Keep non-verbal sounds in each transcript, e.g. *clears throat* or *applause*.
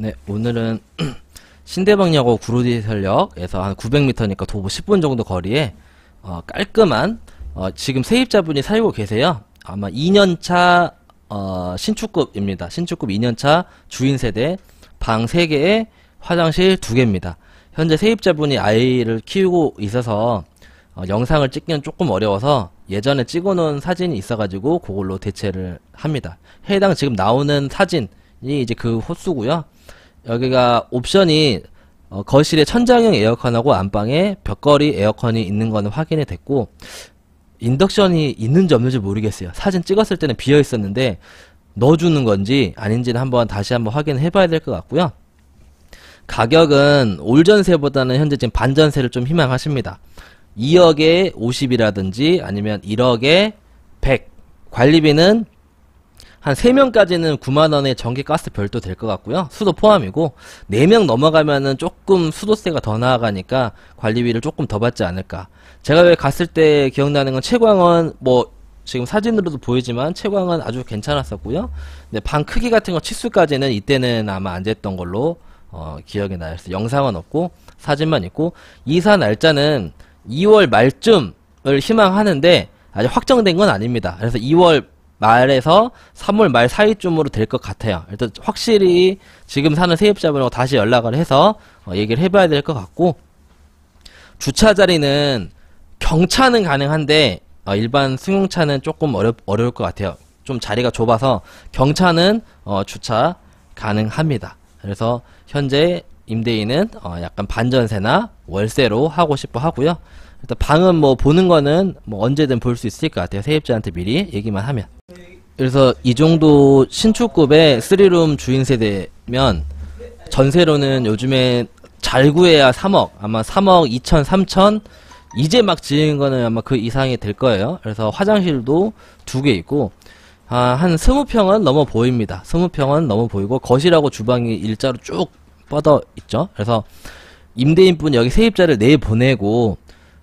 네, 오늘은 *clears throat* 신대방야고 구로지설역에서 한 900m니까 도보 10분 뭐 정도 거리에 어, 깔끔한 어, 지금 세입자분이 살고 계세요. 아마 2년차 어, 신축급입니다. 신축급 2년차 주인 세대 방 3개에 화장실 2개입니다. 현재 세입자분이 아이를 키우고 있어서 어, 영상을 찍기는 조금 어려워서 예전에 찍어놓은 사진이 있어가지고 그걸로 대체를 합니다. 해당 지금 나오는 사진 이제 그 호수고요. 여기가 옵션이 어, 거실에 천장형 에어컨하고 안방에 벽걸이 에어컨이 있는 거는 확인이 됐고 인덕션이 있는지 없는지 모르겠어요. 사진 찍었을 때는 비어 있었는데 넣어주는 건지 아닌지는 한번 다시 한번 확인해 봐야 될 것 같고요. 가격은 올전세보다는 현재 지금 반전세를 좀 희망하십니다. 2억에 50이라든지 아니면 1억에 100 관리비는 한 3명까지는 9만원에 전기 가스 별도 될 것 같고요. 수도 포함이고 4명 넘어가면은 조금 수도세가 더 나아가니까 관리비를 조금 더 받지 않을까. 제가 왜 갔을 때 기억나는 건 최광원 뭐 지금 사진으로도 보이지만 채광은 아주 괜찮았었고요. 근데 방 크기 같은 거 치수까지는 이때는 아마 안됐던 걸로 어, 기억이 나요. 그래서 영상은 없고 사진만 있고 이사 날짜는 2월 말쯤을 희망하는데 아직 확정된 건 아닙니다. 그래서 2월 말에서 3월 말 사이쯤으로 될 것 같아요. 일단 확실히 지금 사는 세입자분하고 다시 연락을 해서 어, 얘기를 해봐야 될 것 같고 주차 자리는 경차는 가능한데 어, 일반 승용차는 조금 어렵, 어려울 것 같아요. 좀 자리가 좁아서 경차는 어, 주차 가능합니다. 그래서 현재 임대인은 어, 약간 반전세나 월세로 하고 싶어 하고요. 일단 방은 뭐 보는 거는 뭐 언제든 볼 수 있을 것 같아요. 세입자한테 미리 얘기만 하면. 그래서 이 정도 신축급의 쓰리룸 주인 세대면 전세로는 요즘에 잘 구해야 3억, 아마 3억 2천, 3천 이제 막 지은 거는 아마 그 이상이 될 거예요. 그래서 화장실도 두 개 있고 아, 한 20평은 넘어 보입니다. 20평은 넘어 보이고 거실하고 주방이 일자로 쭉 뻗어 있죠. 그래서 임대인분 여기 세입자를 내보내고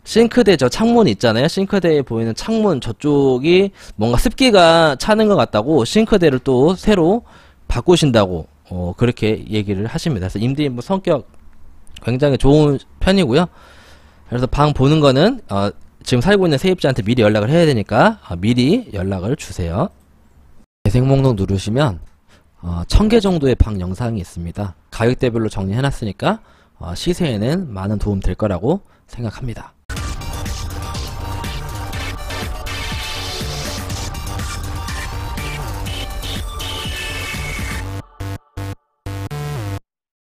싱크대 저 창문 있잖아요. 싱크대에 보이는 창문 저쪽이 뭔가 습기가 차는 것 같다고 싱크대를 또 새로 바꾸신다고 어, 그렇게 얘기를 하십니다. 그래서 임대인분 성격 굉장히 좋은 편이고요. 그래서 방 보는 거는 어, 지금 살고 있는 세입자한테 미리 연락을 해야 되니까 어, 미리 연락을 주세요. 재생 목록 누르시면 어, 1000개 정도의 방 영상이 있습니다. 가격대별로 정리해놨으니까 어, 시세에는 많은 도움 될 거라고 생각합니다.